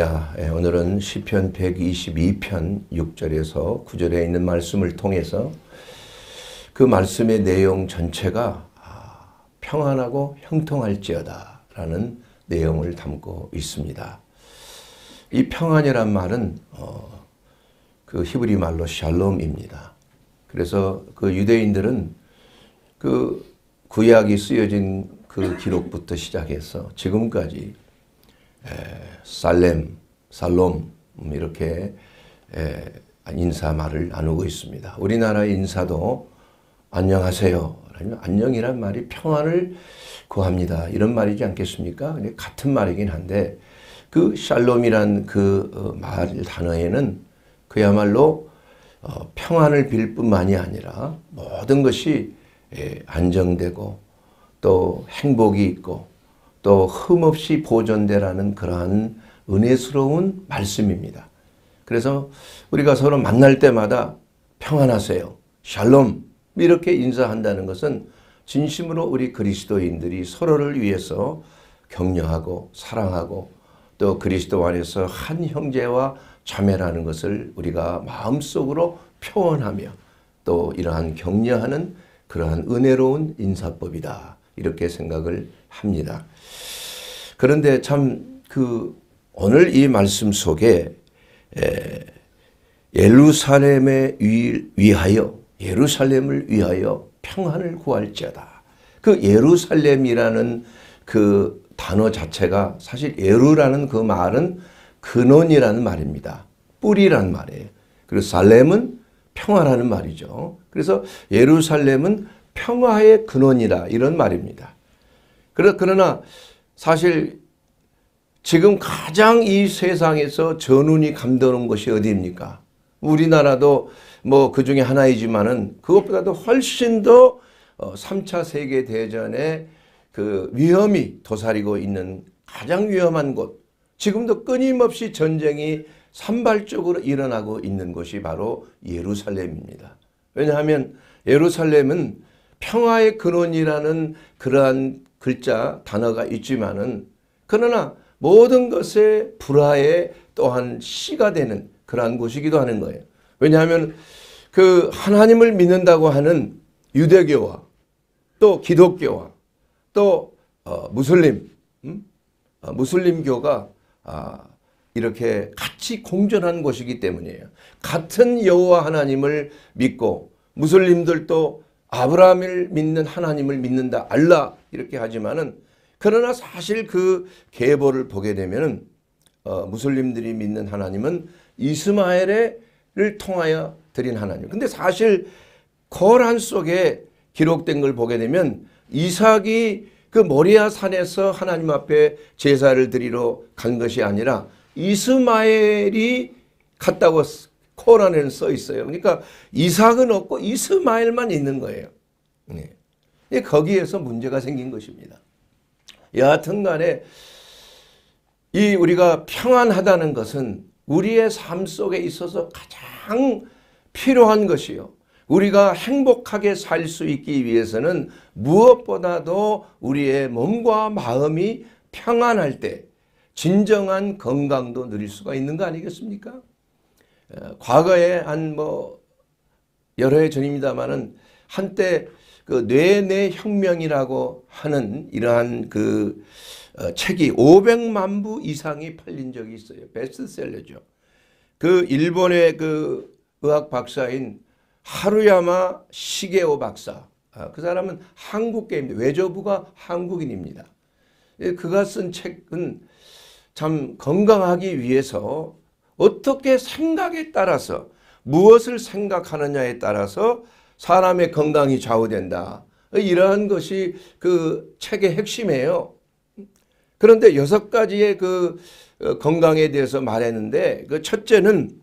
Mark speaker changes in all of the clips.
Speaker 1: 예, 오늘은 시편 122편 6절에서 9절에 있는 말씀을 통해서 그 말씀의 내용 전체가 아, 평안하고 형통할지어다 라는 내용을 담고 있습니다. 이 평안이란 말은 어, 그 히브리 말로 샬롬입니다. 그래서 그 유대인들은 그 구약이 쓰여진 그 기록부터 시작해서 지금까지 살렘, 살롬 음, 이렇게 인사말을 나누고 있습니다. 우리나라 인사도 안녕하세요. 안녕이란 말이 평안을 구합니다. 이런 말이지 않겠습니까? 같은 말이긴 한데 그 샬롬이란 그말 어, 단어에는 그야말로 어, 평안을 빌 뿐만이 아니라 모든 것이 안정되고 또 행복이 있고 또 흠없이 보존되라는 그러한 은혜스러운 말씀입니다. 그래서 우리가 서로 만날 때마다 평안하세요. 샬롬 이렇게 인사한다는 것은 진심으로 우리 그리스도인들이 서로를 위해서 격려하고 사랑하고 또 그리스도 안에서 한 형제와 자매라는 것을 우리가 마음속으로 표현하며 또 이러한 격려하는 그러한 은혜로운 인사법이다. 이렇게 생각을 합니다. 그런데 참 그 오늘 이 말씀 속에 예루살렘의 위하여 예루살렘을 위하여 평안을 구할지어다. 그 예루살렘이라는 그 단어 자체가 사실 예루라는 그 말은 근원이라는 말입니다. 뿌리란 말이에요. 그리고 살렘은 평화라는 말이죠. 그래서 예루살렘은 평화의 근원이라 이런 말입니다. 그러나 사실 지금 가장 이 세상에서 전운이 감도는 것이 어디입니까? 우리나라도 뭐 그 중에 하나이지만은 그것보다도 훨씬 더 3차 어, 세계대전에그 위험이 도사리고 있는 가장 위험한 곳 지금도 끊임없이 전쟁이 산발적으로 일어나고 있는 것이 바로 예루살렘입니다. 왜냐하면 예루살렘은 평화의 근원이라는 그러한 글자 단어가 있지만은 그러나 모든 것의 불화에 또한 씨가 되는 그러한 곳이기도 하는 거예요. 왜냐하면 그 하나님을 믿는다고 하는 유대교와 또 기독교와 또 어, 무슬림 음? 어, 무슬림교가 아, 이렇게 같이 공존한 곳이기 때문이에요. 같은 여호와 하나님을 믿고 무슬림들도 아브라함을 믿는 하나님을 믿는다 알라 이렇게 하지만은 그러나 사실 그 계보를 보게 되면은 어, 무슬림들이 믿는 하나님은 이스마엘을 통하여 드린 하나님. 근데 사실 거란 속에 기록된 걸 보게 되면 이삭이 그 모리아 산에서 하나님 앞에 제사를 드리러 간 것이 아니라 이스마엘이 갔다고 코란에는 써 있어요. 그러니까 이삭은 없고 이스마엘만 있는 거예요. 네. 거기에서 문제가 생긴 것입니다. 여하튼 간에 이 우리가 평안하다는 것은 우리의 삶 속에 있어서 가장 필요한 것이요. 우리가 행복하게 살 수 있기 위해서는 무엇보다도 우리의 몸과 마음이 평안할 때 진정한 건강도 누릴 수가 있는 거 아니겠습니까? 어, 과거에 한 뭐 여러 해 전입니다만은 한때 그 뇌 내 혁명이라고 하는 이러한 그 어, 책이 500만 부 이상이 팔린 적이 있어요. 베스트셀러죠. 그 일본의 그 의학 박사인 하루야마 시게오 박사. 아, 그 사람은 한국계입니다. 외조부가 한국인입니다. 예, 그가 쓴 책은 참 건강하기 위해서 어떻게 생각에 따라서 무엇을 생각하느냐에 따라서 사람의 건강이 좌우된다. 이러한 것이 그 책의 핵심이에요. 그런데 여섯 가지의 그 어, 건강에 대해서 말했는데 그 첫째는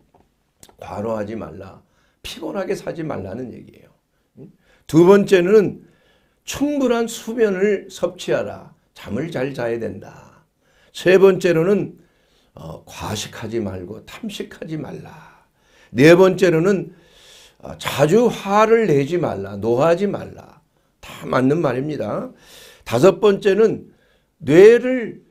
Speaker 1: 과로하지 말라. 피곤하게 사지 말라는 얘기예요. 두 번째는 충분한 수면을 섭취하라. 잠을 잘 자야 된다. 세 번째로는 어, 과식하지 말고 탐식하지 말라. 네 번째로는 어, 자주 화를 내지 말라. 노하지 말라. 다 맞는 말입니다. 다섯 번째는 뇌를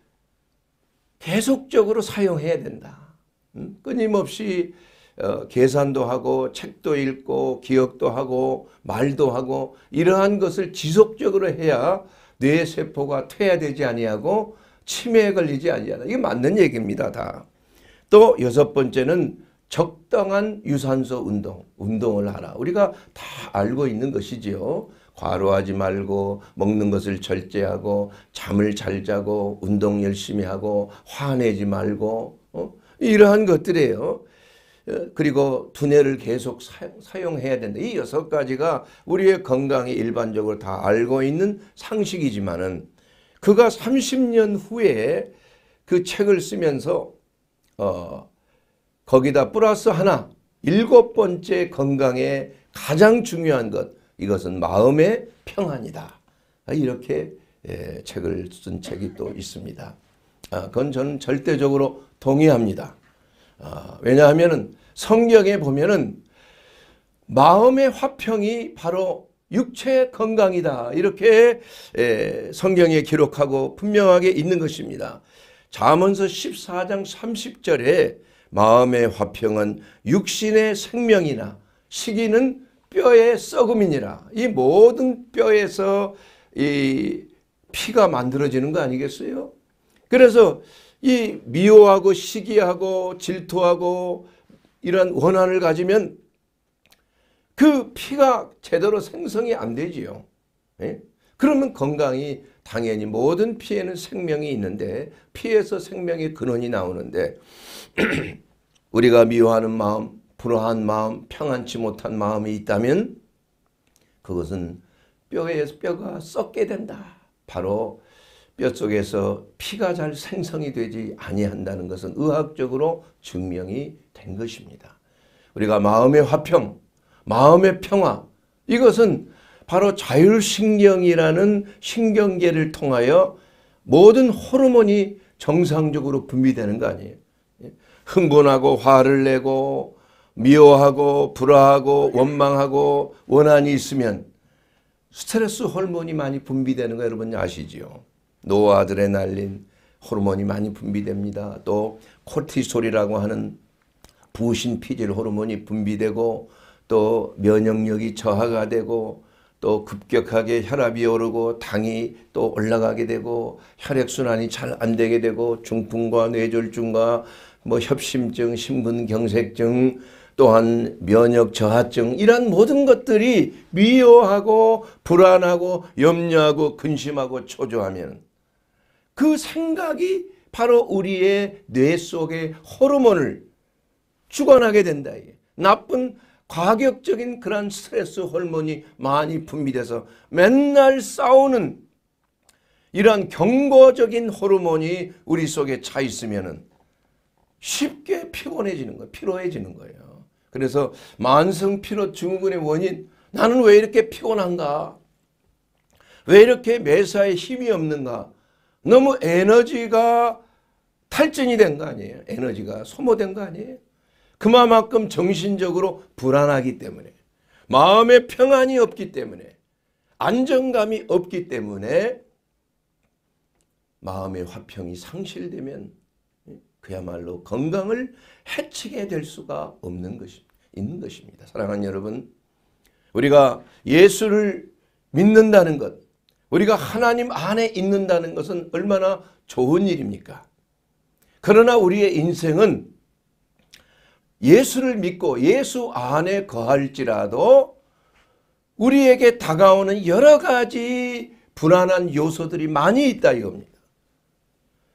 Speaker 1: 계속적으로 사용해야 된다. 음? 끊임없이 어, 계산도 하고 책도 읽고 기억도 하고 말도 하고 이러한 것을 지속적으로 해야 뇌 세포가 퇴화되지 아니하고 치매에 걸리지 않니하 이게 맞는 얘기입니다. 다. 또 여섯 번째는 적당한 유산소 운동, 운동을 하라. 우리가 다 알고 있는 것이지요. 과로하지 말고 먹는 것을 절제하고 잠을 잘 자고 운동 열심히 하고 화내지 말고 어? 이러한 것들이에요. 어, 그리고 두뇌를 계속 사용, 해야 된다. 이 여섯 가지가 우리의 건강이 일반적으로 다 알고 있는 상식이지만은 그가 30년 후에 그 책을 쓰면서 어, 거기다 플러스 하나 일곱 번째 건강에 가장 중요한 것 이것은 마음의 평안이다. 이렇게 예, 책을 쓴 책이 또 있습니다. 아, 그건 저는 절대적으로 동의합니다. 아, 왜냐하면 성경에 보면 마음의 화평이 바로 육체 건강이다. 이렇게 예, 성경에 기록하고 분명하게 있는 것입니다. 잠언서 14장 30절에 마음의 화평은 육신의 생명이나 시기는 뼈의 썩음이니라. 이 모든 뼈에서 이 피가 만들어지는 거 아니겠어요? 그래서 이 미워하고 시기하고 질투하고 이런 원한을 가지면 그 피가 제대로 생성이 안 되지요. 예? 그러면 건강이 당연히 모든 피에는 생명이 있는데 피에서 생명의 근원이 나오는데 우리가 미워하는 마음, 불화한 마음, 평안치 못한 마음이 있다면 그것은 뼈에 뼈가 썩게 된다. 바로 뼈 속에서 피가 잘 생성이 되지 아니한다는 것은 의학적으로 증명이 된 것입니다. 우리가 마음의 화평, 마음의 평화 이것은 바로 자율신경이라는 신경계를 통하여 모든 호르몬이 정상적으로 분비되는 거 아니에요. 흥분하고 화를 내고 미워하고 불화하고 원망하고 원한이 있으면 스트레스 호르몬이 많이 분비되는 거 여러분 아시지 노아드레날린 호르몬이 많이 분비됩니다. 또 코티솔이라고 하는 부신피질 호르몬이 분비되고 또 면역력이 저하가 되고 또 급격하게 혈압이 오르고 당이 또 올라가게 되고 혈액순환이 잘 안 되게 되고 중풍과 뇌졸중과 뭐 협심증, 심근경색증 또한 면역 저하증 이런 모든 것들이 미워하고 불안하고 염려하고 근심하고 초조하면 그 생각이 바로 우리의 뇌 속의 호르몬을 주관하게 된다. 나쁜 과격적인 그런 스트레스 호르몬이 많이 분비돼서 맨날 싸우는 이러한 경고적인 호르몬이 우리 속에 차 있으면은 쉽게 피곤해지는 거예요. 피로해지는 거예요. 그래서 만성 피로 증후군의 원인 나는 왜 이렇게 피곤한가? 왜 이렇게 매사에 힘이 없는가? 너무 에너지가 탈진이 된 거 아니에요. 에너지가 소모된 거 아니에요. 그만큼 정신적으로 불안하기 때문에 마음의 평안이 없기 때문에 안정감이 없기 때문에 마음의 화평이 상실되면 예, 그야말로 건강을 해치게 될 수가 없는 것이 있는 것입니다. 사랑하는 여러분, 우리가 예수를 믿는다는 것, 우리가 하나님 안에 있는다는 것은 얼마나 좋은 일입니까? 그러나 우리의 인생은 예수를 믿고 예수 안에 거할지라도 우리에게 다가오는 여러 가지 불안한 요소들이 많이 있다 이겁니다.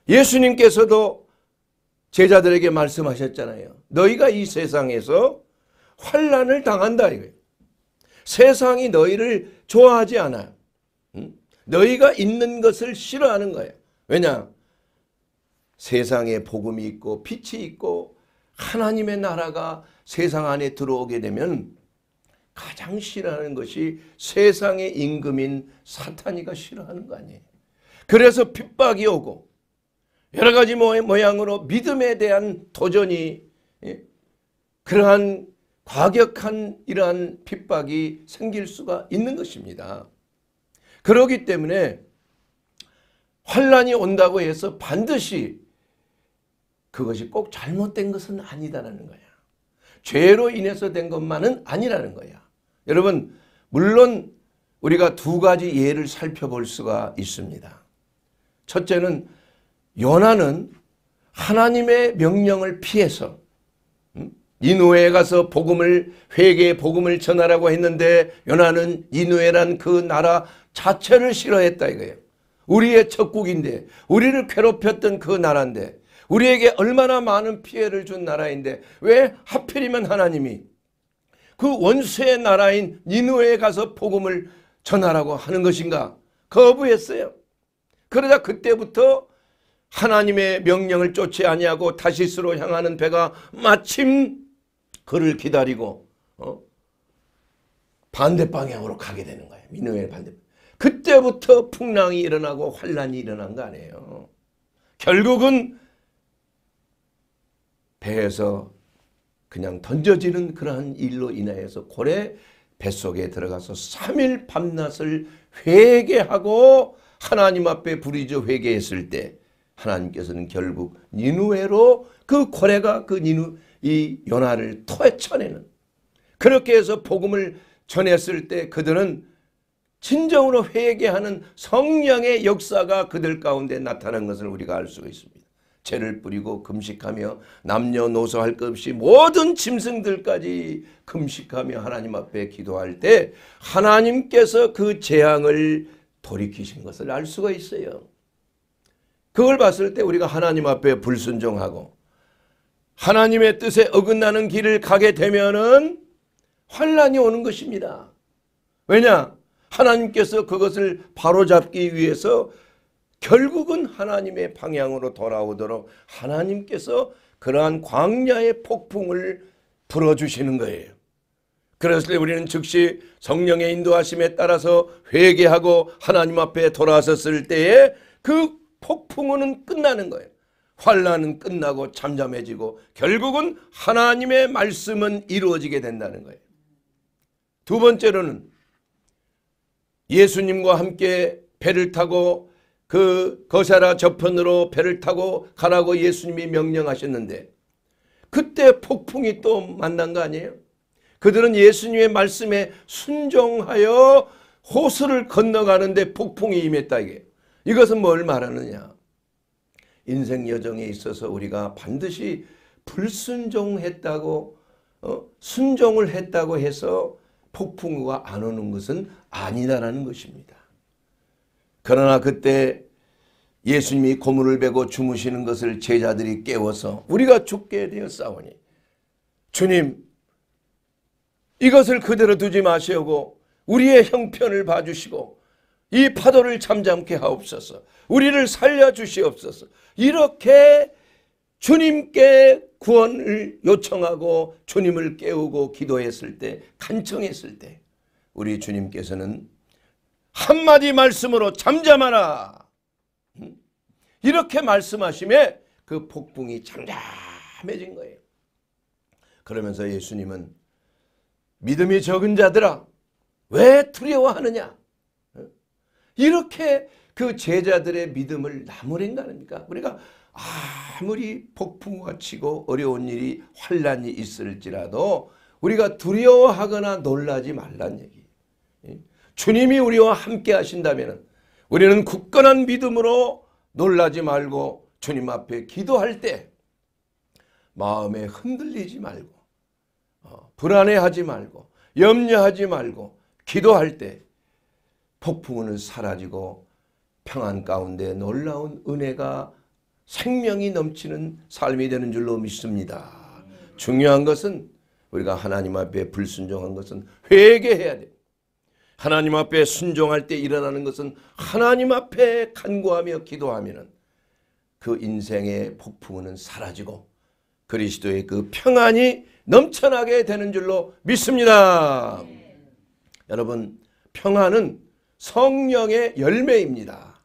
Speaker 1: 예수님께서도 제자들에게 말씀하셨잖아요. 너희가 이 세상에서 환란을 당한다 이거예요. 세상이 너희를 좋아하지 않아요. 너희가 있는 것을 싫어하는 거예요. 왜냐? 세상에 복음이 있고 빛이 있고 하나님의 나라가 세상 안에 들어오게 되면 가장 싫어하는 것이 세상의 임금인 사탄이가 싫어하는 거 아니에요. 그래서 핍박이 오고 여러 가지 모양으로 믿음에 대한 도전이 예? 그러한 과격한 이러한 핍박이 생길 수가 있는 것입니다. 그러기 때문에 환란이 온다고 해서 반드시 그것이 꼭 잘못된 것은 아니다라는 거야. 죄로 인해서 된 것만은 아니라는 거야. 여러분 물론 우리가 두 가지 예를 살펴볼 수가 있습니다. 첫째는 요나는 하나님의 명령을 피해서 니누에 음? 가서 복음을 회개의 복음을 전하라고 했는데 요나는 니누에란 그 나라 자체를 싫어했다 이거예요. 우리의 적국인데 우리를 괴롭혔던 그 나라인데 우리에게 얼마나 많은 피해를 준 나라인데 왜 하필이면 하나님이 그 원수의 나라인 니누에 가서 복음을 전하라고 하는 것인가 거부했어요. 그러자 그때부터 하나님의 명령을 쫓지 아니하고 다시스로 향하는 배가 마침 그를 기다리고 어? 반대 방향으로 가게 되는 거예요. 민호의 반대. 그때부터 풍랑이 일어나고 환란이 일어난 거 아니에요. 결국은 배에서 그냥 던져지는 그러한 일로 인하여서 고래 뱃속에 들어가서 3일 밤낮을 회개하고 하나님 앞에 부리죠 회개했을 때 하나님께서는 결국 니누에로 그 고래가 그 니누 이 연화를 토해쳐내는 그렇게 해서 복음을 전했을 때 그들은 진정으로 회개하는 성령의 역사가 그들 가운데 나타난 것을 우리가 알 수가 있습니다. 죄를 뿌리고 금식하며 남녀노소 할 것 없이 모든 짐승들까지 금식하며 하나님 앞에 기도할 때 하나님께서 그 재앙을 돌이키신 것을 알 수가 있어요. 그걸 봤을 때 우리가 하나님 앞에 불순종하고 하나님의 뜻에 어긋나는 길을 가게 되면은 환란이 오는 것입니다. 왜냐? 하나님께서 그것을 바로잡기 위해서 결국은 하나님의 방향으로 돌아오도록 하나님께서 그러한 광야의 폭풍을 불어주시는 거예요. 그랬을 우리는 즉시 성령의 인도하심에 따라서 회개하고 하나님 앞에 돌아섰을 때에 그 폭풍은 끝나는 거예요. 환란은 끝나고 잠잠해지고 결국은 하나님의 말씀은 이루어지게 된다는 거예요. 두 번째로는 예수님과 함께 배를 타고 그 거사라 저편으로 배를 타고 가라고 예수님이 명령하셨는데 그때 폭풍이 또 만난 거 아니에요? 그들은 예수님의 말씀에 순종하여 호수를 건너가는데 폭풍이 임했다 이게. 이것은 뭘 말하느냐? 인생 여정에 있어서 우리가 반드시 불순종했다고 어? 순종을 했다고 해서 폭풍우가 안 오는 것은 아니다라는 것입니다. 그러나 그때 예수님이 고물을 베고 주무시는 것을 제자들이 깨워서 우리가 죽게 되었사오니 주님 이것을 그대로 두지 마시고 오 우리의 형편을 봐주시고 이 파도를 잠잠케 하옵소서 우리를 살려주시옵소서 이렇게 주님께 구원을 요청하고 주님을 깨우고 기도했을 때 간청했을 때 우리 주님께서는 한마디 말씀으로 잠잠하라 이렇게 말씀하심에 그 폭풍이 잠잠해진 거예요. 그러면서 예수님은 믿음이 적은 자들아 왜 두려워하느냐 이렇게 그 제자들의 믿음을 나무랭가 아닙니까? 우리가 아무리 폭풍과 치고 어려운 일이 환란이 있을지라도 우리가 두려워하거나 놀라지 말란 얘기 예? 주님이 우리와 함께 하신다면 우리는 굳건한 믿음으로 놀라지 말고 주님 앞에 기도할 때 마음에 흔들리지 말고 어, 불안해하지 말고 염려하지 말고 기도할 때 폭풍은 사라지고 평안 가운데 놀라운 은혜가 생명이 넘치는 삶이 되는 줄로 믿습니다. 중요한 것은 우리가 하나님 앞에 불순종한 것은 회개해야 돼. 하나님 앞에 순종할 때 일어나는 것은 하나님 앞에 간구하며 기도하면 그 인생의 폭풍은 사라지고 그리스도의 그 평안이 넘쳐나게 되는 줄로 믿습니다. 네. 여러분 평안은 성령의 열매입니다.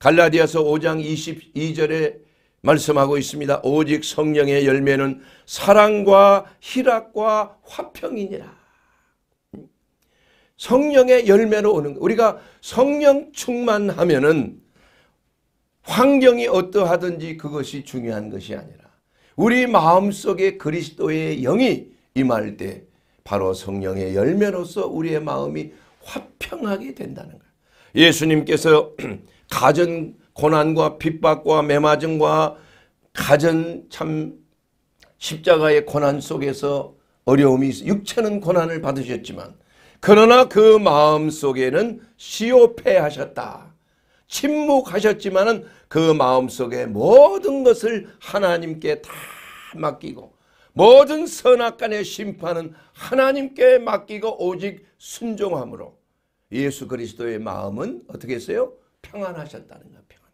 Speaker 1: 갈라디아서 5장 22절에 말씀하고 있습니다. 오직 성령의 열매는 사랑과 희락과 화평이니라. 성령의 열매로 오는 거. 우리가 성령 충만하면은 환경이 어떠하든지 그것이 중요한 것이 아니라 우리 마음속에 그리스도의 영이 임할 때 바로 성령의 열매로서 우리의 마음이 화평하게 된다는 거예요. 예수님께서 가전 고난과 핍박과 매맞음과 가전 참 십자가의 고난 속에서 어려움이 있어. 육체는 고난을 받으셨지만 그러나 그 마음 속에는 시오패하셨다. 침묵하셨지만그 마음 속에 모든 것을 하나님께 다 맡기고 모든 선악간의 심판은 하나님께 맡기고 오직 순종함으로 예수 그리스도의 마음은 어떻게 했어요? 평안하셨다는 거예요. 평안.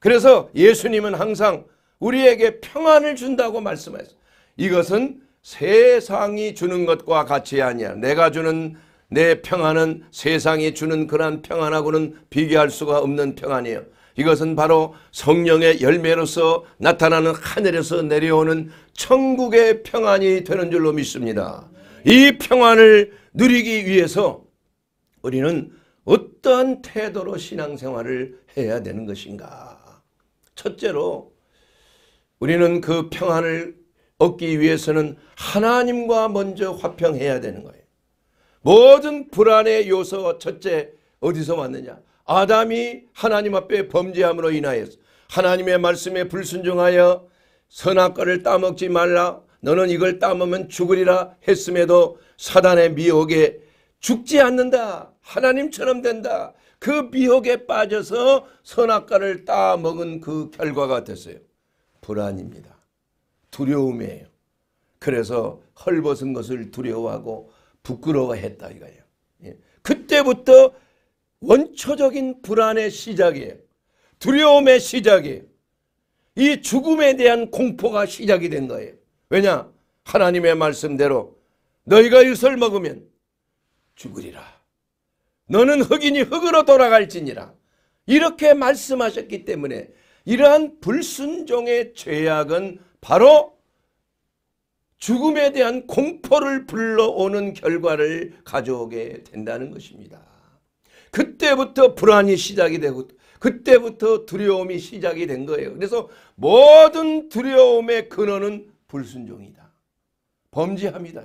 Speaker 1: 그래서 예수님은 항상 우리에게 평안을 준다고 말씀하셨어요. 이것은 세상이 주는 것과 같이 아니야. 내가 주는 내 평안은 세상이 주는 그러한 평안하고는 비교할 수가 없는 평안이에요. 이것은 바로 성령의 열매로서 나타나는 하늘에서 내려오는 천국의 평안이 되는 줄로 믿습니다. 이 평안을 누리기 위해서 우리는 어떤 태도로 신앙생활을 해야 되는 것인가. 첫째로 우리는 그 평안을 얻기 위해서는 하나님과 먼저 화평해야 되는 거예요. 모든 불안의 요소 첫째 어디서 왔느냐? 아담이 하나님 앞에 범죄함으로 인하여 하나님의 말씀에 불순종하여 선악과를 따먹지 말라 너는 이걸 따먹으면 죽으리라 했음에도 사단의 미혹에 죽지 않는다. 하나님처럼 된다. 그 미혹에 빠져서 선악과를 따먹은 그 결과가 됐어요. 불안입니다. 두려움이에요. 그래서 헐벗은 것을 두려워하고 부끄러워했다 이거예요. 예. 그때부터 원초적인 불안의 시작이에요. 두려움의 시작이에요. 이 죽음에 대한 공포가 시작이 된 거예요. 왜냐? 하나님의 말씀대로 너희가 이것 먹으면 죽으리라. 너는 흑인이 흑으로 돌아갈지니라. 이렇게 말씀하셨기 때문에 이러한 불순종의 죄악은 바로 죽음에 대한 공포를 불러오는 결과를 가져오게 된다는 것입니다. 그때부터 불안이 시작이 되고 그때부터 두려움이 시작이 된 거예요. 그래서 모든 두려움의 근원은 불순종이다. 범죄합니다.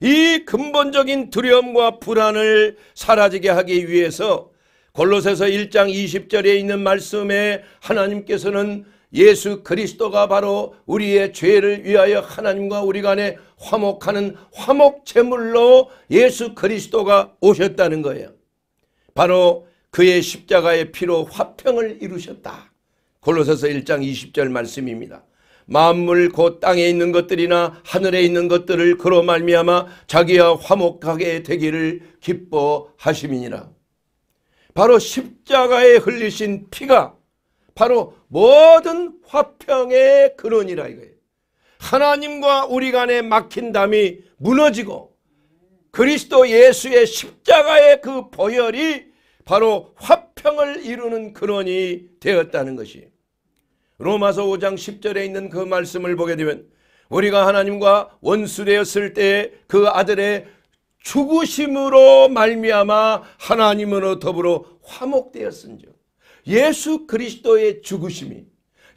Speaker 1: 이 근본적인 두려움과 불안을 사라지게 하기 위해서 골로새서 1장 20절에 있는 말씀에 하나님께서는 예수 그리스도가 바로 우리의 죄를 위하여 하나님과 우리 간에 화목하는 화목제물로 예수 그리스도가 오셨다는 거예요. 바로 그의 십자가의 피로 화평을 이루셨다. 골로새서 1장 20절 말씀입니다. 만물 곧 땅에 있는 것들이나 하늘에 있는 것들을 그로 말미암아 자기와 화목하게 되기를 기뻐하심이니라. 바로 십자가에 흘리신 피가 바로 모든 화평의 근원이라 이거예요. 하나님과 우리 간에 막힌 담이 무너지고 그리스도 예수의 십자가의 그 보혈이 바로 화평을 이루는 근원이 되었다는 것이 로마서 5장 10절에 있는 그 말씀을 보게 되면 우리가 하나님과 원수되었을 때 그 아들의 죽으심으로 말미암아 하나님으로 더불어 화목되었은즉 예수 그리스도의 죽으심이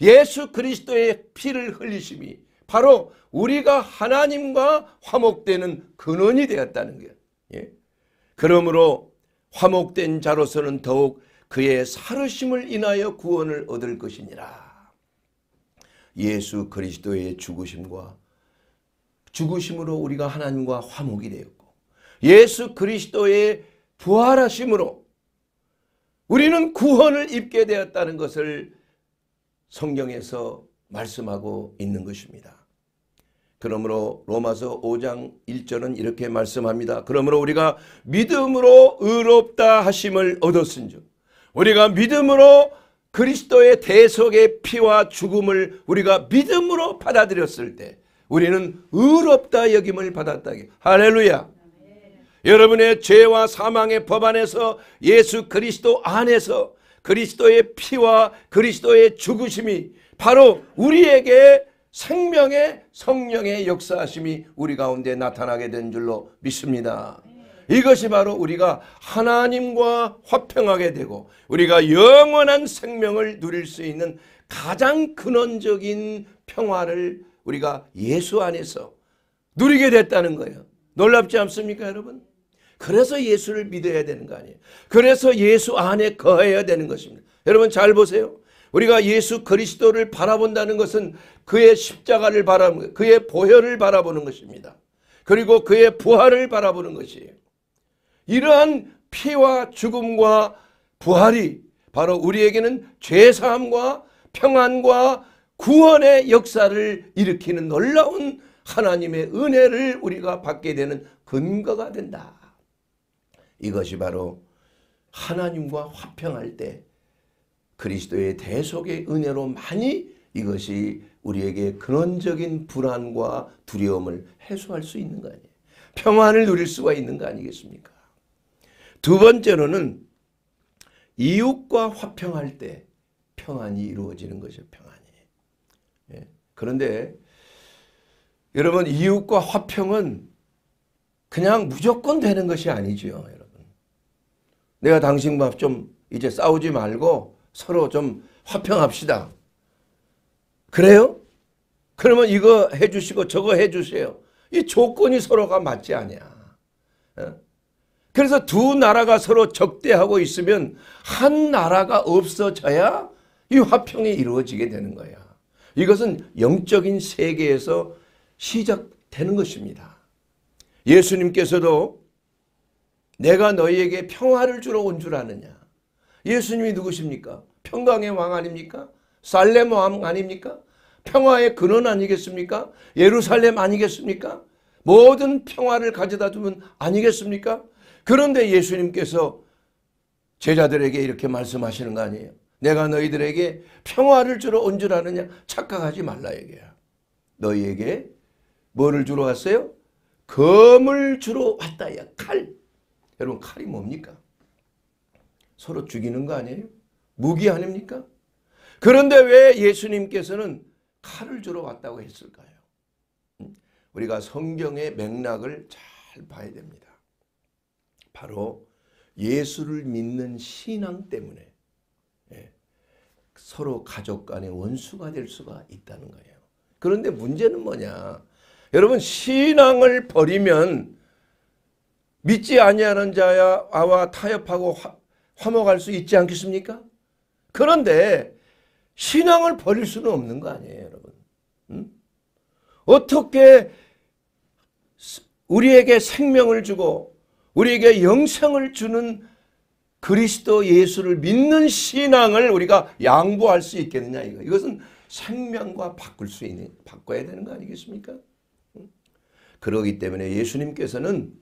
Speaker 1: 예수 그리스도의 피를 흘리심이 바로 우리가 하나님과 화목되는 근원이 되었다는 거예요. 예. 그러므로 화목된 자로서는 더욱 그의 사르심을 인하여 구원을 얻을 것이니라. 예수 그리스도의 죽으심과 죽으심으로 우리가 하나님과 화목이 되었고 예수 그리스도의 부활하심으로 우리는 구원을 입게 되었다는 것을 성경에서 말씀하고 있는 것입니다. 그러므로 로마서 5장 1절은 이렇게 말씀합니다. 그러므로 우리가 믿음으로 의롭다 하심을 얻었은즉 우리가 믿음으로 그리스도의 대속의 피와 죽음을 우리가 믿음으로 받아들였을 때 우리는 의롭다 여김을 받았다. 할렐루야. 여러분의 죄와 사망의 법 안에서 예수 그리스도 안에서 그리스도의 피와 그리스도의 죽으심이 바로 우리에게 생명의 성령의 역사하심이 우리 가운데 나타나게 된 줄로 믿습니다. 이것이 바로 우리가 하나님과 화평하게 되고 우리가 영원한 생명을 누릴 수 있는 가장 근원적인 평화를 우리가 예수 안에서 누리게 됐다는 거예요. 놀랍지 않습니까 여러분? 그래서 예수를 믿어야 되는 거 아니에요. 그래서 예수 안에 거해야 되는 것입니다. 여러분 잘 보세요. 우리가 예수 그리스도를 바라본다는 것은 그의 십자가를 바라보는 그의 보혈을 바라보는 것입니다. 그리고 그의 부활을 바라보는 것이에요. 이러한 피와 죽음과 부활이 바로 우리에게는 죄사함과 평안과 구원의 역사를 일으키는 놀라운 하나님의 은혜를 우리가 받게 되는 근거가 된다. 이것이 바로 하나님과 화평할 때 그리스도의 대속의 은혜로 많이 이것이 우리에게 근원적인 불안과 두려움을 해소할 수 있는 거 아니에요. 평안을 누릴 수가 있는 거 아니겠습니까? 두 번째로는 이웃과 화평할 때 평안이 이루어지는 것이 평안이. 예. 그런데 여러분 이웃과 화평은 그냥 무조건 되는 것이 아니죠. 내가 당신과 좀 이제 싸우지 말고 서로 좀 화평합시다. 그래요? 그러면 이거 해주시고 저거 해주세요. 이 조건이 서로가 맞지 않냐. 어? 그래서 두 나라가 서로 적대하고 있으면 한 나라가 없어져야 이 화평이 이루어지게 되는 거야. 이것은 영적인 세계에서 시작되는 것입니다. 예수님께서도 내가 너희에게 평화를 주러 온 줄 아느냐. 예수님이 누구십니까? 평강의 왕 아닙니까? 살렘 왕 아닙니까? 평화의 근원 아니겠습니까? 예루살렘 아니겠습니까? 모든 평화를 가져다 주면 아니겠습니까? 그런데 예수님께서 제자들에게 이렇게 말씀하시는 거 아니에요. 내가 너희들에게 평화를 주러 온 줄 아느냐? 착각하지 말라 얘기야. 너희에게 뭐를 주러 왔어요? 검을 주러 왔다 야 칼. 여러분 칼이 뭡니까? 서로 죽이는 거 아니에요? 무기 아닙니까? 그런데 왜 예수님께서는 칼을 주러 왔다고 했을까요? 음, 우리가 성경의 맥락을 잘 봐야 됩니다. 바로 예수를 믿는 신앙 때문에 예, 서로 가족 간의 원수가 될 수가 있다는 거예요. 그런데 문제는 뭐냐? 여러분 신앙을 버리면 믿지 아니하는 자와 타협하고 화, 화목할 수 있지 않겠습니까? 그런데 신앙을 버릴 수는 없는 거 아니에요, 여러분. 음? 어떻게 우리에게 생명을 주고 우리에게 영생을 주는 그리스도 예수를 믿는 신앙을 우리가 양보할 수 있겠느냐 이거. 이것은 생명과 바꿀 수 있는 바꿔야 되는 거 아니겠습니까? 음? 그러기 때문에 예수님께서는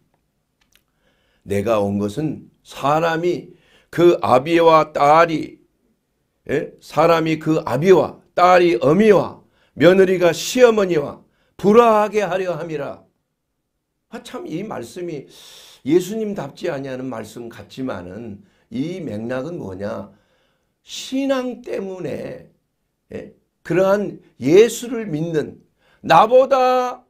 Speaker 1: 내가 온 것은 사람이 그 아비와 딸이 예? 사람이 그 아비와 딸이 어미와 며느리가 시어머니와 불화하게 하려 함이라. 아참이 말씀이 예수님답지 아니하는 말씀 같지만은 이 맥락은 뭐냐? 신앙 때문에 예? 그러한 예수를 믿는 나보다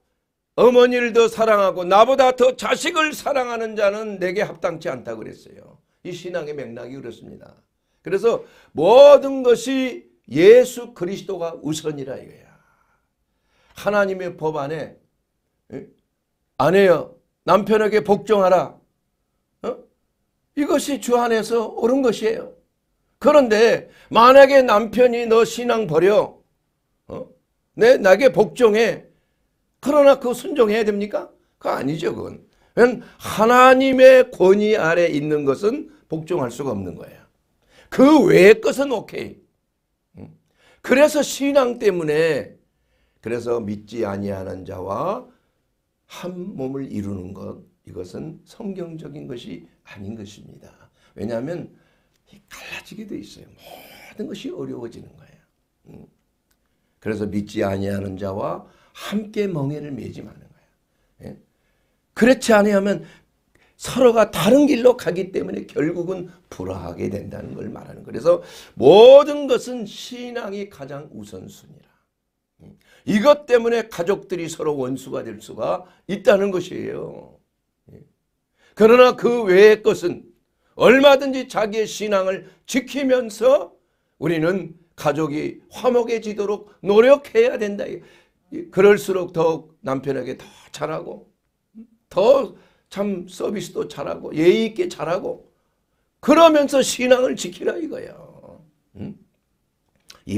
Speaker 1: 어머니를 더 사랑하고 나보다 더 자식을 사랑하는 자는 내게 합당치 않다고 그랬어요. 이 신앙의 맥락이 그렇습니다. 그래서 모든 것이 예수 그리스도가 우선이라 이거야. 하나님의 법 안에 아내여 남편에게 복종하라. 어? 이것이 주 안에서 옳은 것이에요. 그런데 만약에 남편이 너 신앙 버려 어? 내 나게 복종해 그러나 그 순종해야 됩니까? 그 아니죠, 그건. 하나님의 권위 아래 있는 것은 복종할 수가 없는 거예요. 그 외의 것은 오케이. 그래서 신앙 때문에 그래서 믿지 아니하는 자와 한 몸을 이루는 것 이것은 성경적인 것이 아닌 것입니다. 왜냐하면 갈라지게 돼 있어요. 모든 것이 어려워지는 거예요. 그래서 믿지 아니하는 자와 함께 멍해를 매지 마는 거야. 예? 그렇지 않으면 서로가 다른 길로 가기 때문에 결국은 불화하게 된다는 걸 말하는 거예요. 그래서 모든 것은 신앙이 가장 우선순위라. 예? 이것 때문에 가족들이 서로 원수가 될 수가 있다는 것이에요. 예? 그러나 그 외의 것은 얼마든지 자기의 신앙을 지키면서 우리는 가족이 화목해지도록 노력해야 된다. 그럴수록 더욱 남편에게 더 잘하고 더 참 서비스도 잘하고 예의 있게 잘하고 그러면서 신앙을 지키라 이거예요이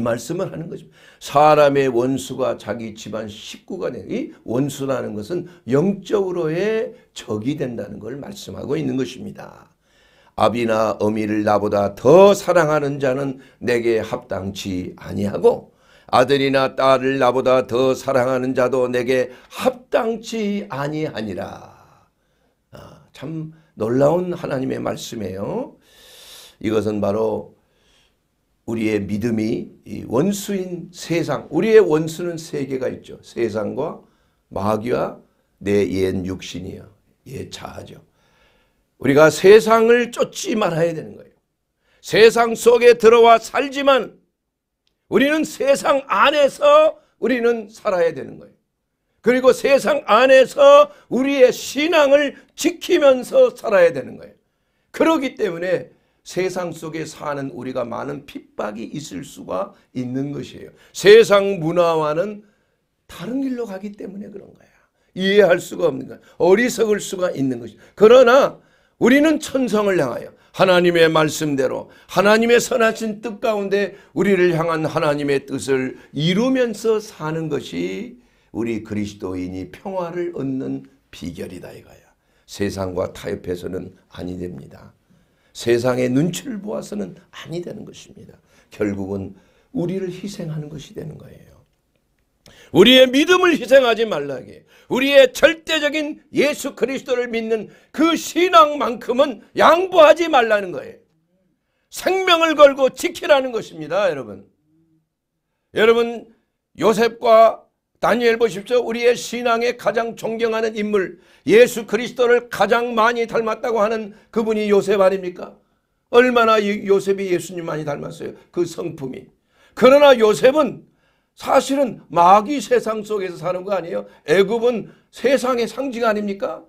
Speaker 1: 말씀을 하는 거죠. 사람의 원수가 자기 집안 식구가 되이 원수라는 것은 영적으로의 적이 된다는 걸 말씀하고 있는 것입니다. 아비나 어미를 나보다 더 사랑하는 자는 내게 합당치 아니하고 아들이나 딸을 나보다 더 사랑하는 자도 내게 합당치 아니하니라. 아, 참 놀라운 하나님의 말씀이에요. 이것은 바로 우리의 믿음이 원수인 세상, 우리의 원수는 세계가 있죠. 세상과 마귀와 내 옛 육신이요. 옛 자아죠. 우리가 세상을 쫓지 말아야 되는 거예요. 세상 속에 들어와 살지만 우리는 세상 안에서 우리는 살아야 되는 거예요. 그리고 세상 안에서 우리의 신앙을 지키면서 살아야 되는 거예요. 그러기 때문에 세상 속에 사는 우리가 많은 핍박이 있을 수가 있는 것이에요. 세상 문화와는 다른 길로 가기 때문에 그런 거야. 이해할 수가 없는 거야. 어리석을 수가 있는 것이. 그러나 우리는 천성을 향하여 하나님의 말씀대로 하나님의 선하신 뜻 가운데 우리를 향한 하나님의 뜻을 이루면서 사는 것이 우리 그리스도인이 평화를 얻는 비결이다 이거야. 세상과 타협해서는 아니 됩니다. 세상의 눈치를 보아서는 아니 되는 것입니다. 결국은 우리를 희생하는 것이 되는 거예요. 우리의 믿음을 희생하지 말라기 우리의 절대적인 예수 그리스도를 믿는 그 신앙만큼은 양보하지 말라는 거예요. 생명을 걸고 지키라는 것입니다. 여러분. 여러분 요셉과 다니엘 보십시오. 우리의 신앙에 가장 존경하는 인물 예수 그리스도를 가장 많이 닮았다고 하는 그분이 요셉 아닙니까? 얼마나 요셉이 예수님 많이 닮았어요. 그 성품이. 그러나 요셉은 사실은 마귀 세상 속에서 사는 거 아니에요? 애굽은 세상의 상징 아닙니까?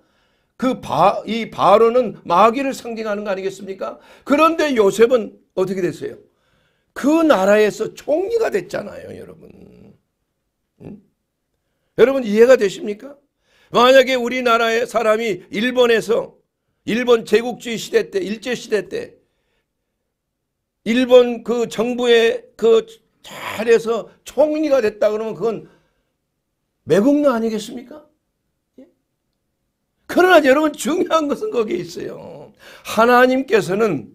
Speaker 1: 그 바, 이 바로는 마귀를 상징하는 거 아니겠습니까? 그런데 요셉은 어떻게 됐어요? 그 나라에서 총리가 됐잖아요, 여러분. 응? 여러분 이해가 되십니까? 만약에 우리나라의 사람이 일본에서 일본 제국주의 시대 때 일제 시대 때 일본 그 정부의 그 잘해서 총리가 됐다 그러면 그건 매국노 아니겠습니까? 예? 그러나 여러분 중요한 것은 거기에 있어요. 하나님께서는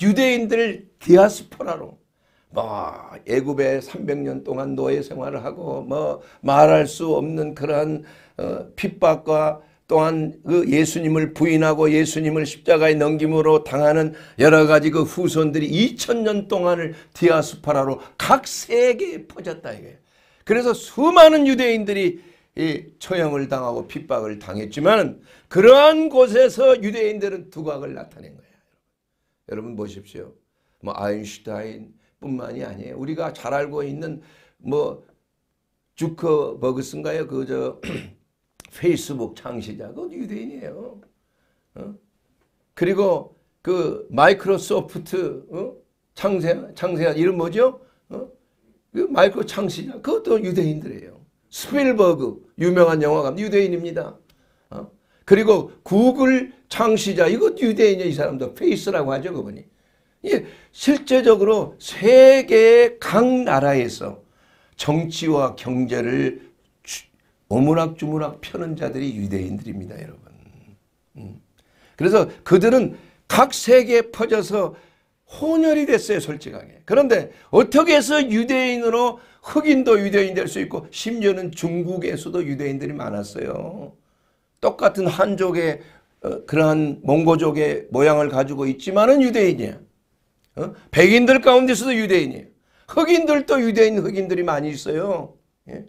Speaker 1: 유대인들을 디아스포라로 뭐 애굽에 300년 동안 노예 생활을 하고 뭐 말할 수 없는 그러한 어, 핍박과 또한 그 예수님을 부인하고 예수님을 십자가에 넘김으로 당하는 여러 가지 그 후손들이 2000년 동안을 디아스파라로 각 세계에 퍼졌다 이게. 그래서 수많은 유대인들이 이 처형을 당하고 핍박을 당했지만 그러한 곳에서 유대인들은 두각을 나타낸 거예요. 여러분 보십시오. 뭐 아인슈타인뿐만이 아니에요. 우리가 잘 알고 있는 뭐 주커버그슨가요? 그저 페이스북 창시자가 유대인이에요. 어? 그리고 그 마이크로소프트 어? 창세 창세한 이름 뭐죠? 어? 그 마이크로 창시자 그것도 유대인들이에요. 스필버그 유명한 영화감 유대인입니다. 어? 그리고 구글 창시자 이것 유대인이에요. 이 사람도 페이스라고 하죠 그분이. 예, 실제적으로 세계 각 나라에서 정치와 경제를 오물락주물락 펴는 자들이 유대인들입니다, 여러분. 음. 그래서 그들은 각 세계에 퍼져서 혼혈이 됐어요, 솔직하게. 그런데 어떻게 해서 유대인으로 흑인도 유대인 될 수 있고 심지어는 중국에서도 유대인들이 많았어요. 똑같은 한족의 어, 그러한 몽고족의 모양을 가지고 있지만은 유대인이야. 어? 백인들 가운데서도 유대인이에 흑인들도 유대인 흑인들이 많이 있어요. 예?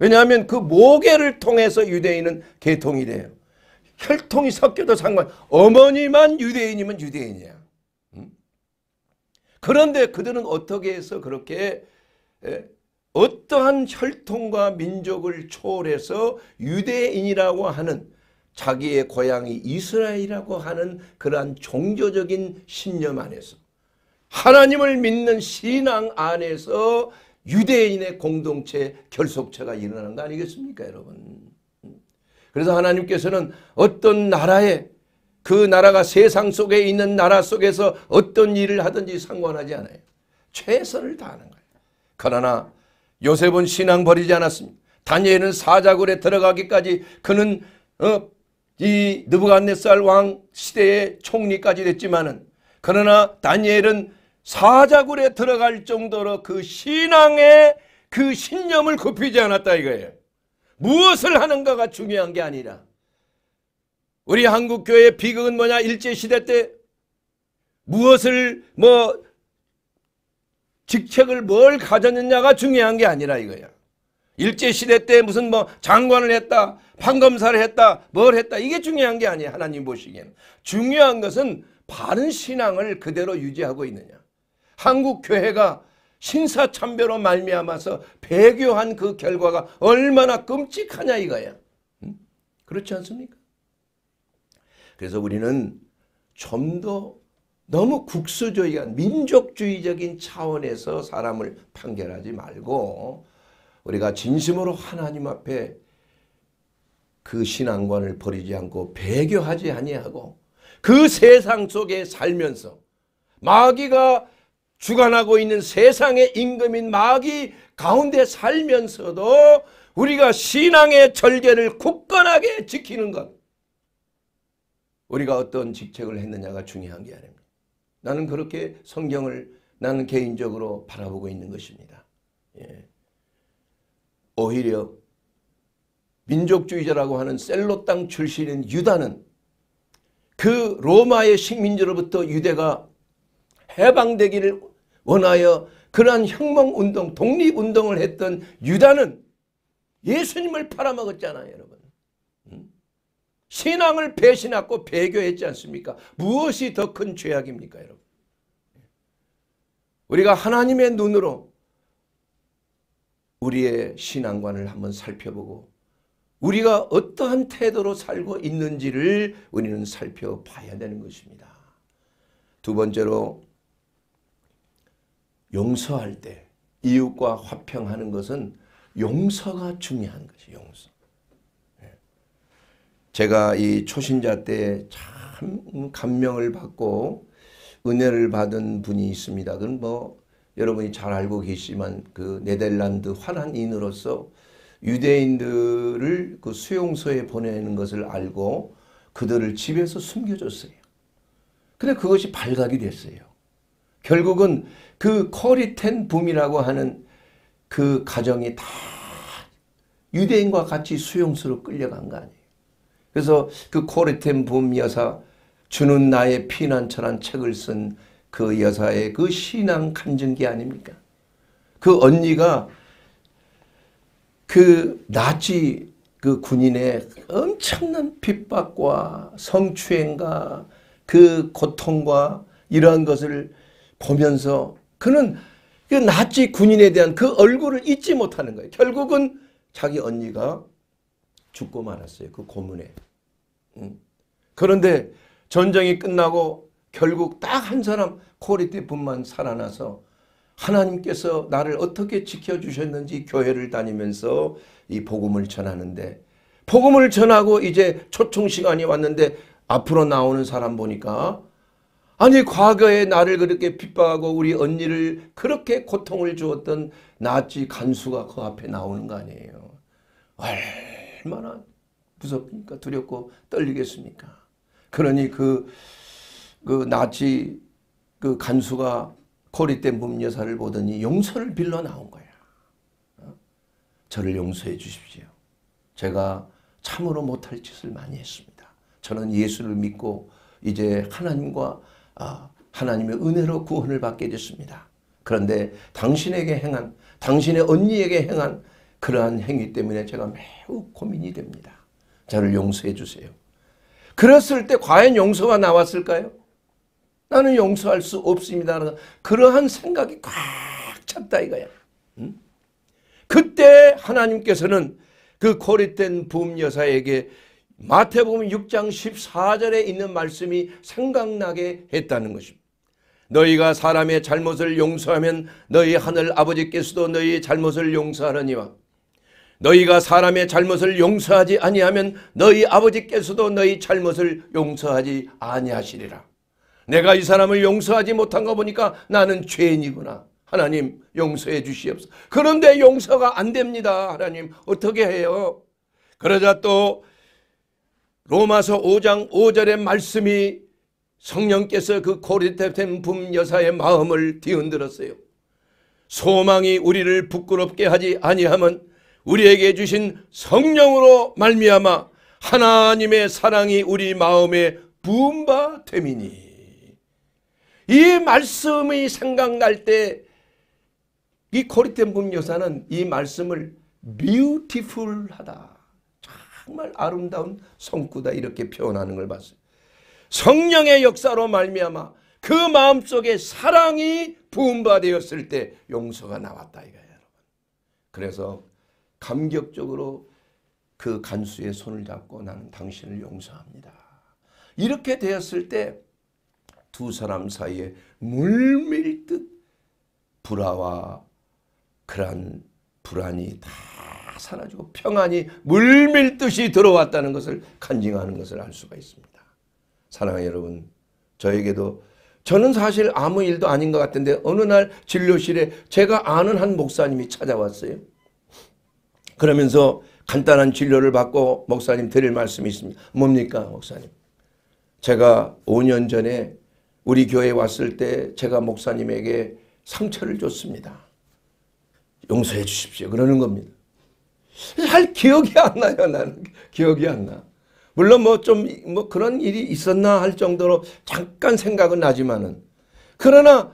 Speaker 1: 왜냐하면 그 모계를 통해서 유대인은 계통이 돼요. 혈통이 섞여도 상관 어머니만 유대인이면 유대인이야. 그런데 그들은 어떻게 해서 그렇게 어떠한 혈통과 민족을 초월해서 유대인이라고 하는 자기의 고향이 이스라엘이라고 하는 그러한 종교적인 신념 안에서 하나님을 믿는 신앙 안에서 유대인의 공동체 결속체가 일어나는 거 아니겠습니까 여러분. 그래서 하나님께서는 어떤 나라에 그 나라가 세상 속에 있는 나라 속에서 어떤 일을 하든지 상관하지 않아요. 최선을 다하는 거예요. 그러나 요셉은 신앙 버리지 않았습니다. 다니엘은 사자굴에 들어가기까지 그는 어, 이 느부갓네살 왕 시대의 총리까지 됐지만은 그러나 다니엘은 사자굴에 들어갈 정도로 그 신앙의 그 신념을 굽히지 않았다 이거예요. 무엇을 하는가가 중요한 게 아니라 우리 한국 교회의 비극은 뭐냐? 일제 시대 때 무엇을 뭐 직책을 뭘 가졌느냐가 중요한 게 아니라 이거야. 일제 시대 때 무슨 뭐 장관을 했다, 판검사를 했다, 뭘 했다 이게 중요한 게 아니에요. 하나님 보시기에는 중요한 것은 바른 신앙을 그대로 유지하고 있느냐. 한국 교회가 신사참배로 말미암아서 배교한 그 결과가 얼마나 끔찍하냐 이거야. 그렇지 않습니까? 그래서 우리는 좀 더 너무 국수주의가 민족주의적인 차원에서 사람을 판결하지 말고 우리가 진심으로 하나님 앞에 그 신앙관을 버리지 않고 배교하지 아니하고 그 세상 속에 살면서 마귀가 주관하고 있는 세상의 임금인 마귀 가운데 살면서도 우리가 신앙의 절개를 굳건하게 지키는 것. 우리가 어떤 직책을 했느냐가 중요한 게 아닙니다. 나는 그렇게 성경을 나는 개인적으로 바라보고 있는 것입니다. 예. 오히려 민족주의자라고 하는 셀로 땅 출신인 유다는 그 로마의 식민지로부터 유대가 해방되기를 원하여 그러한 혁명운동, 독립운동을 했던 유다는 예수님을 팔아먹었잖아요. 여러분. 신앙을 배신하고 배교했지 않습니까? 무엇이 더 큰 죄악입니까? 여러분. 우리가 하나님의 눈으로 우리의 신앙관을 한번 살펴보고 우리가 어떠한 태도로 살고 있는지를 우리는 살펴봐야 되는 것입니다. 두 번째로 용서할 때 이웃과 화평하는 것은 용서가 중요한 것이 용서. 예. 제가 이 초신자 때 참 감명을 받고 은혜를 받은 분이 있습니다. 그건 뭐 여러분이 잘 알고 계시지만 그 네덜란드 화란인으로서 유대인들을 그 수용소에 보내는 것을 알고 그들을 집에서 숨겨줬어요. 근데 그것이 발각이 됐어요. 결국은 그 커리텐 붐이라고 하는 그 가정이 다 유대인과 같이 수용소로 끌려간 거 아니에요. 그래서 그 코리텐 붐 여사 주는 나의 피난처란 책을 쓴 그 여사의 그 신앙 간증기 아닙니까? 그 언니가 그 나치 그 군인의 엄청난 핍박과 성추행과 그 고통과 이러한 것을 보면서 그는 그 나치 군인에 대한 그 얼굴을 잊지 못하는 거예요. 결국은 자기 언니가 죽고 말았어요. 그 고문에. 음. 그런데 전쟁이 끝나고 결국 딱 한 사람 코리티뿐만 살아나서 하나님께서 나를 어떻게 지켜주셨는지 교회를 다니면서 이 복음을 전하는데 복음을 전하고 이제 초청 시간이 왔는데 앞으로 나오는 사람 보니까 아니 과거에 나를 그렇게 핍박하고 우리 언니를 그렇게 고통을 주었던 나치 간수가 그 앞에 나오는 거 아니에요. 얼마나 무섭습니까? 두렵고 떨리겠습니까? 그러니 그, 그 나치 그 간수가 코리대 문여사를 보더니 용서를 빌러 나온 거야. 어? 저를 용서해 주십시오. 제가 참으로 못할 짓을 많이 했습니다. 저는 예수를 믿고 이제 하나님과 아, 하나님의 은혜로 구원을 받게 됐습니다. 그런데 당신에게 행한 당신의 언니에게 행한 그러한 행위 때문에 제가 매우 고민이 됩니다. 저를 용서해 주세요. 그랬을 때 과연 용서가 나왔을까요? 나는 용서할 수 없습니다. 그러한 생각이 꽉 찼다 이거야. 음? 그때 하나님께서는 그 고립된 부음 여사에게 마태복음 6장 14절에 있는 말씀이 생각나게 했다는 것입니다. 너희가 사람의 잘못을 용서하면 너희 하늘 아버지께서도 너희의 잘못을 용서하느니와 너희가 사람의 잘못을 용서하지 아니하면 너희 아버지께서도 너희 잘못을 용서하지 아니하시리라. 내가 이 사람을 용서하지 못한 거 보니까 나는 죄인이구나. 하나님 용서해 주시옵소서. 그런데 용서가 안 됩니다. 하나님 어떻게 해요? 그러자 또 로마서 5장 5절의 말씀이 성령께서 그 고리태된 품 여사의 마음을 뒤흔들었어요. 소망이 우리를 부끄럽게 하지 아니함은 우리에게 주신 성령으로 말미암아 하나님의 사랑이 우리 마음에 부음바 되미니 이 말씀이 생각날 때 이 코리템 분 여사는 이 말씀을 뷰티풀하다 정말 아름다운 성구다 이렇게 표현하는 걸 봤어요. 성령의 역사로 말미암아 그 마음속에 사랑이 부음바되을때 용서가 나왔다 이거예요. 여러분. 그래서 감격적으로 그 간수의 손을 잡고 나는 당신을 용서합니다. 이렇게 되었을 때 두 사람 사이에 물밀듯 불화와 그러 불안이 다 사라지고 평안이 물밀듯이 들어왔다는 것을 간증하는 것을 알 수가 있습니다. 사랑하는 여러분 저에게도 저는 사실 아무 일도 아닌 것 같은데 어느 날 진료실에 제가 아는 한 목사님이 찾아왔어요. 그러면서 간단한 진료를 받고 목사님 드릴 말씀이 있습니다. 뭡니까 목사님? 제가 5년 전에 우리 교회에 왔을 때 제가 목사님에게 상처를 줬습니다. 용서해 주십시오. 그러는 겁니다. 잘 기억이 안 나요. 나는 기억이 안 나. 물론 뭐 좀뭐 뭐 그런 일이 있었나 할 정도로 잠깐 생각은 나지만은 그러나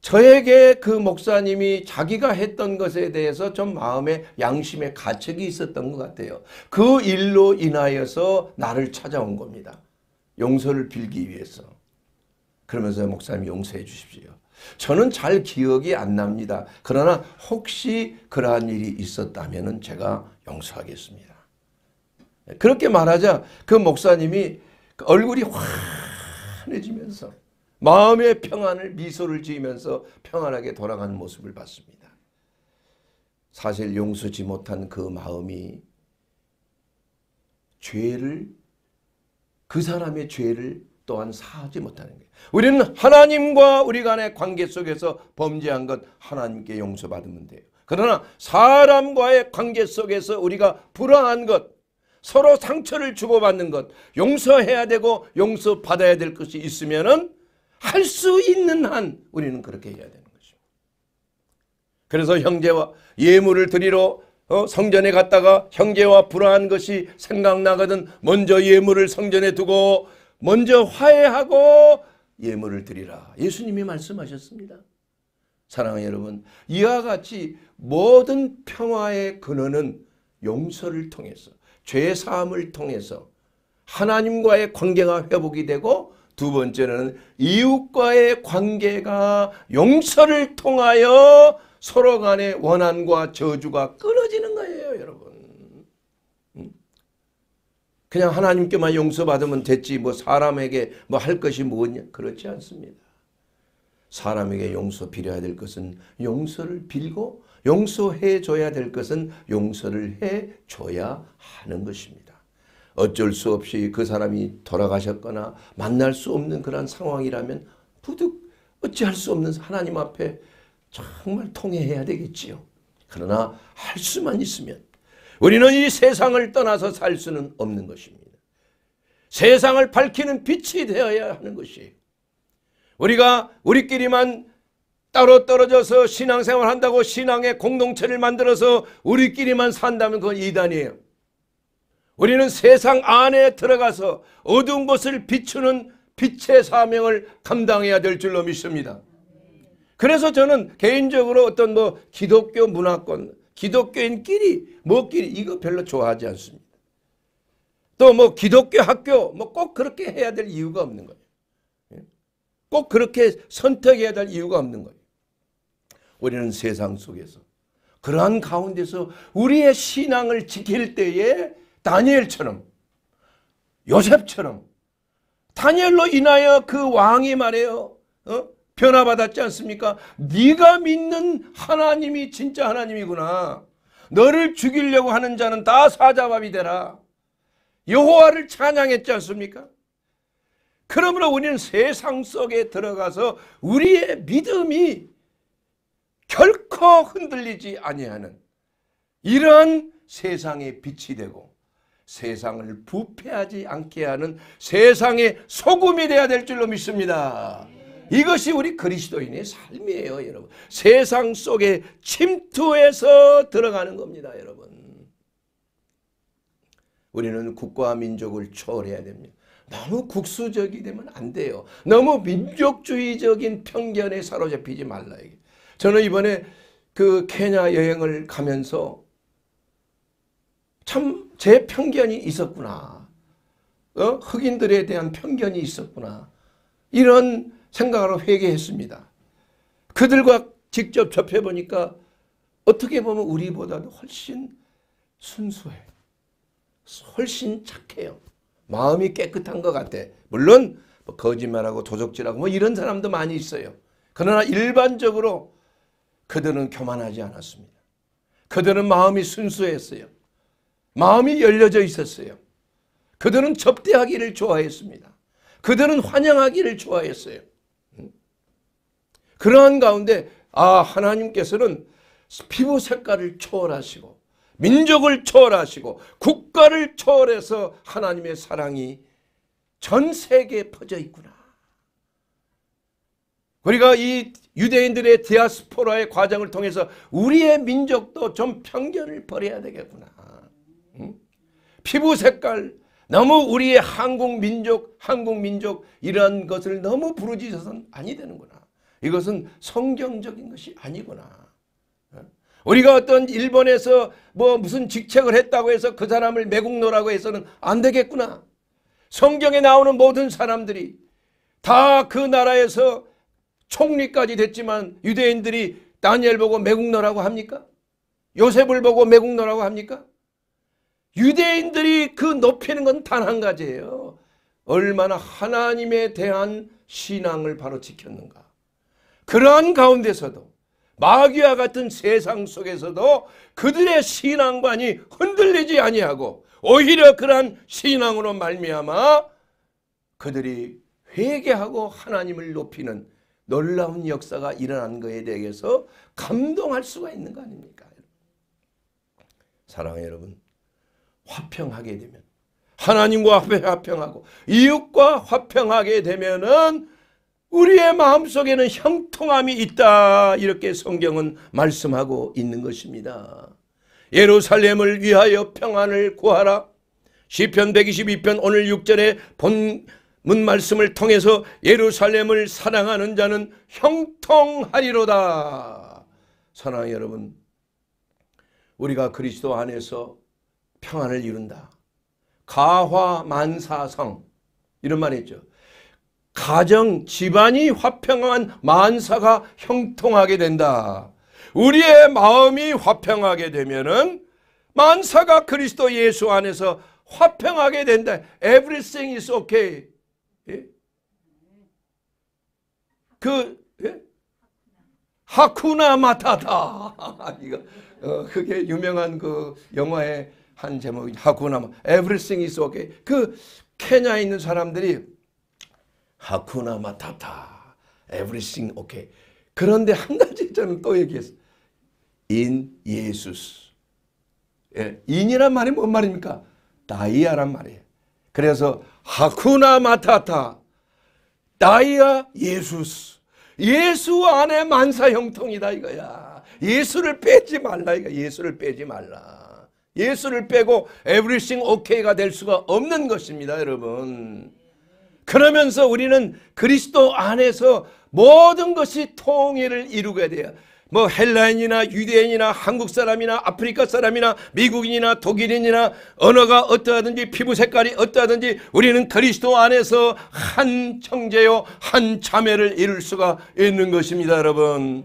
Speaker 1: 저에게 그 목사님이 자기가 했던 것에 대해서 좀 마음에 양심의 가책이 있었던 것 같아요. 그 일로 인하여서 나를 찾아온 겁니다. 용서를 빌기 위해서. 그러면서 목사님 용서해 주십시오. 저는 잘 기억이 안 납니다. 그러나 혹시 그러한 일이 있었다면 제가 용서하겠습니다. 그렇게 말하자 그 목사님이 그 얼굴이 환해지면서 마음의 평안을 미소를 지으면서 평안하게 돌아가 모습을 봤습니다. 사실 용서지 못한 그 마음이 죄를 그 사람의 죄를 또한 사하지 못하는 거예요. 우리는 하나님과 우리 간의 관계 속에서 범죄한 것 하나님께 용서받으면 돼요. 그러나 사람과의 관계 속에서 우리가 불화한 것, 서로 상처를 주고받는 것, 용서해야 되고 용서받아야 될 것이 있으면은 할 수 있는 한 우리는 그렇게 해야 되는 거죠. 그래서 형제와 예물을 드리러 어? 성전에 갔다가 형제와 불화한 것이 생각나거든 먼저 예물을 성전에 두고 먼저 화해하고 예물을 드리라. 예수님이 말씀하셨습니다. 사랑하는 여러분, 이와 같이 모든 평화의 근원은 용서를 통해서, 죄 사함을 통해서 하나님과의 관계가 회복이 되고 두 번째는 이웃과의 관계가 용서를 통하여 서로 간의 원한과 저주가 끊어지는 거예요. 그냥 하나님께만 용서받으면 됐지 뭐 사람에게 뭐 할 것이 뭐냐 그렇지 않습니다. 사람에게 용서 빌어야 될 것은 용서를 빌고 용서해 줘야 될 것은 용서를 해 줘야 하는 것입니다. 어쩔 수 없이 그 사람이 돌아가셨거나 만날 수 없는 그런 상황이라면 부득 어찌할 수 없는 하나님 앞에 정말 통해해야 되겠지요. 그러나 할 수만 있으면 우리는 이 세상을 떠나서 살 수는 없는 것입니다. 세상을 밝히는 빛이 되어야 하는 것이에요. 우리가 우리끼리만 따로 떨어져서 신앙생활 한다고 신앙의 공동체를 만들어서 우리끼리만 산다면 그건 이단이에요. 우리는 세상 안에 들어가서 어두운 곳을 비추는 빛의 사명을 감당해야 될 줄로 믿습니다. 그래서 저는 개인적으로 어떤 뭐 기독교 문화권 기독교인끼리 뭐끼리 이거 별로 좋아하지 않습니다. 또 뭐 기독교 학교 뭐 꼭 그렇게 해야 될 이유가 없는 거예요. 예? 꼭 그렇게 선택해야 될 이유가 없는 거예요. 우리는 세상 속에서 그러한 가운데서 우리의 신앙을 지킬 때에 다니엘처럼 요셉처럼 다니엘로 인하여 그 왕이 말해요. 어? 변화받았지 않습니까? 네가 믿는 하나님이 진짜 하나님이구나. 너를 죽이려고 하는 자는 다 사자밥이 되라. 여호와를 찬양했지 않습니까? 그러므로 우리는 세상 속에 들어가서 우리의 믿음이 결코 흔들리지 아니하는 이러한 세상의 빛이 되고 세상을 부패하지 않게 하는 세상의 소금이 되어야 될 줄로 믿습니다. 이것이 우리 그리스도인의 삶이에요, 여러분. 세상 속에 침투해서 들어가는 겁니다, 여러분. 우리는 국가와 민족을 초월해야 됩니다. 너무 국수적이 되면 안 돼요. 너무 민족주의적인 편견에 사로잡히지 말라. 이게. 저는 이번에 그 케냐 여행을 가면서 참 제 편견이 있었구나. 어? 흑인들에 대한 편견이 있었구나. 이런 생각하고 회개했습니다. 그들과 직접 접해보니까 어떻게 보면 우리보다도 훨씬 순수해. 훨씬 착해요. 마음이 깨끗한 것 같아. 물론 뭐 거짓말하고 도적질하고 뭐 이런 사람도 많이 있어요. 그러나 일반적으로 그들은 교만하지 않았습니다. 그들은 마음이 순수했어요. 마음이 열려져 있었어요. 그들은 접대하기를 좋아했습니다. 그들은 환영하기를 좋아했어요. 그러한 가운데 아 하나님께서는 피부 색깔을 초월하시고 민족을 초월하시고 국가를 초월해서 하나님의 사랑이 전 세계에 퍼져 있구나. 우리가 이 유대인들의 디아스포라의 과정을 통해서 우리의 민족도 좀 편견을 버려야 되겠구나. 응? 피부 색깔 너무 우리의 한국 민족 한국 민족 이런 것을 너무 부르짖어서는 아니 되는구나. 이것은 성경적인 것이 아니구나. 우리가 어떤 일본에서 뭐 무슨 직책을 했다고 해서 그 사람을 매국노라고 해서는 안 되겠구나. 성경에 나오는 모든 사람들이 다 그 나라에서 총리까지 됐지만 유대인들이 다니엘 보고 매국노라고 합니까? 요셉을 보고 매국노라고 합니까? 유대인들이 그 높이는 건 단 한 가지예요. 얼마나 하나님에 대한 신앙을 바로 지켰는가. 그러한 가운데서도 마귀와 같은 세상 속에서도 그들의 신앙관이 흔들리지 아니하고 오히려 그러한 신앙으로 말미암아 그들이 회개하고 하나님을 높이는 놀라운 역사가 일어난 것에 대해서 감동할 수가 있는 거 아닙니까? 사랑하 여러분 화평하게 되면 하나님과 화평하고 이웃과 화평하게 되면은 우리의 마음속에는 형통함이 있다 이렇게 성경은 말씀하고 있는 것입니다. 예루살렘을 위하여 평안을 구하라. 시편 122편 오늘 6절에 본문 말씀을 통해서 예루살렘을 사랑하는 자는 형통하리로다. 사랑하 여러분 우리가 그리스도 안에서 평안을 이룬다. 가화만사성 이런 말 있죠. 가정, 집안이 화평한 만사가 형통하게 된다. 우리의 마음이 화평하게 되면은 만사가 그리스도 예수 안에서 화평하게 된다. Everything is okay. 예? 그 예? 하쿠나 마타다. 이거 어, 그게 유명한 그 영화의 한 제목이 하쿠나 마 Everything is okay. 그 케냐에 있는 사람들이 하쿠나 마타타. everything okay. 그런데 한 가지 저는 또 얘기했어. i 예수스. 예, 인이란 말이 뭔 말입니까? 다이아란 말이에요. 그래서 하쿠나 마타타. 다이아 예수스. 예수 안에 만사 형통이다 이거야. 예수를 빼지 말라 이거. 예수를 빼지 말라. 예수를 빼고 everything okay가 될 수가 없는 것입니다, 여러분. 그러면서 우리는 그리스도 안에서 모든 것이 통일을 이루게 돼요. 뭐 헬라인이나 유대인이나 한국 사람이나 아프리카 사람이나 미국인이나 독일인이나 언어가 어떠하든지 피부 색깔이 어떠하든지 우리는 그리스도 안에서 한 형제요 한 자매를 이룰 수가 있는 것입니다 여러분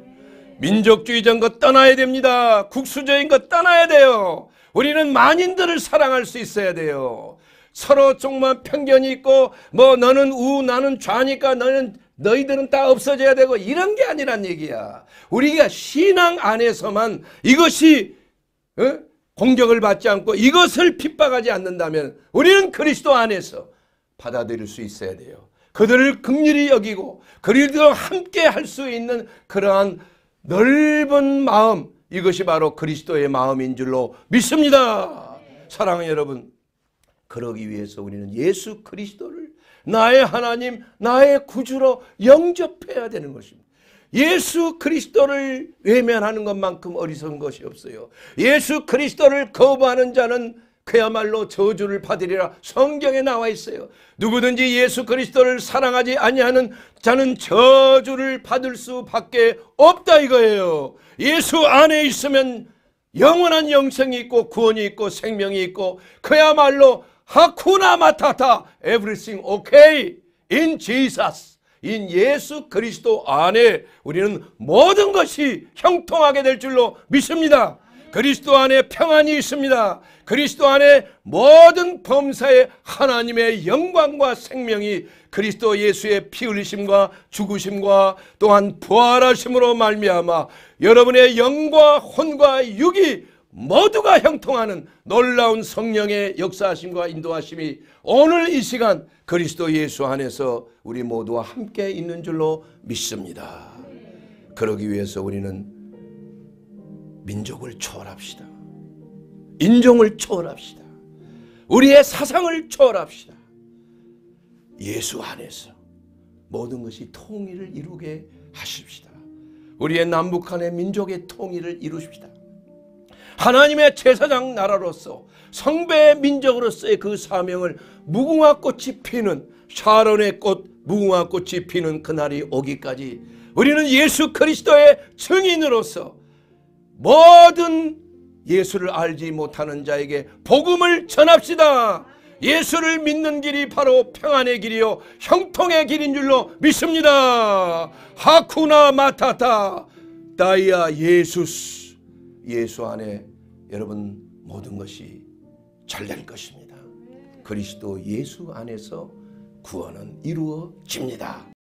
Speaker 1: 민족주의적인 것 떠나야 됩니다 국수적인 것 떠나야 돼요 우리는 만인들을 사랑할 수 있어야 돼요 서로 조금만 편견이 있고 뭐 너는 우 나는 좌니까 너는 너희들은 다 없어져야 되고 이런 게 아니란 얘기야. 우리가 신앙 안에서만 이것이 어? 공격을 받지 않고 이것을 핍박하지 않는다면 우리는 그리스도 안에서 받아들일 수 있어야 돼요. 그들을 긍휼히 여기고 그리스도와 함께 할 수 있는 그러한 넓은 마음 이것이 바로 그리스도의 마음인 줄로 믿습니다. 사랑하는 여러분 그러기 위해서 우리는 예수 그리스도를 나의 하나님, 나의 구주로 영접해야 되는 것입니다. 예수 그리스도를 외면하는 것만큼 어리석은 것이 없어요. 예수 그리스도를 거부하는 자는 그야말로 저주를 받으리라 성경에 나와 있어요. 누구든지 예수 그리스도를 사랑하지 아니하는 자는 저주를 받을 수밖에 없다 이거예요. 예수 안에 있으면 영원한 영생이 있고 구원이 있고 생명이 있고 그야말로 하쿠나 마타타 에브리싱 오케이 인 제이사스 a 인 예수 그리스도 안에 우리는 모든 것이 형통하게 될 줄로 믿습니다. 그리스도 안에 평안이 있습니다. 그리스도 안에 모든 범사의 하나님의 영광과 생명이 그리스도 예수의 피 흘리심과 죽으심과 또한 부활하심으로 말미암아 여러분의 영과 혼과 육이 모두가 형통하는 놀라운 성령의 역사하심과 인도하심이 오늘 이 시간 그리스도 예수 안에서 우리 모두와 함께 있는 줄로 믿습니다. 그러기 위해서 우리는 민족을 초월합시다. 인종을 초월합시다. 우리의 사상을 초월합시다. 예수 안에서 모든 것이 통일을 이루게 하십시다. 우리의 남북한의 민족의 통일을 이루십시다. 하나님의 제사장 나라로서 성배 의 민족으로서의 그 사명을 무궁화 꽃이 피는 샤론의 꽃 무궁화 꽃이 피는 그날이 오기까지 우리는 예수 그리스도의 증인으로서 모든 예수를 알지 못하는 자에게 복음을 전합시다. 예수를 믿는 길이 바로 평안의 길이요 형통의 길인 줄로 믿습니다. 하쿠나 마타타 다이아 예수스 예수 안에 여러분 모든 것이 잘될 것입니다. 그리스도 예수 안에서 구원은 이루어집니다.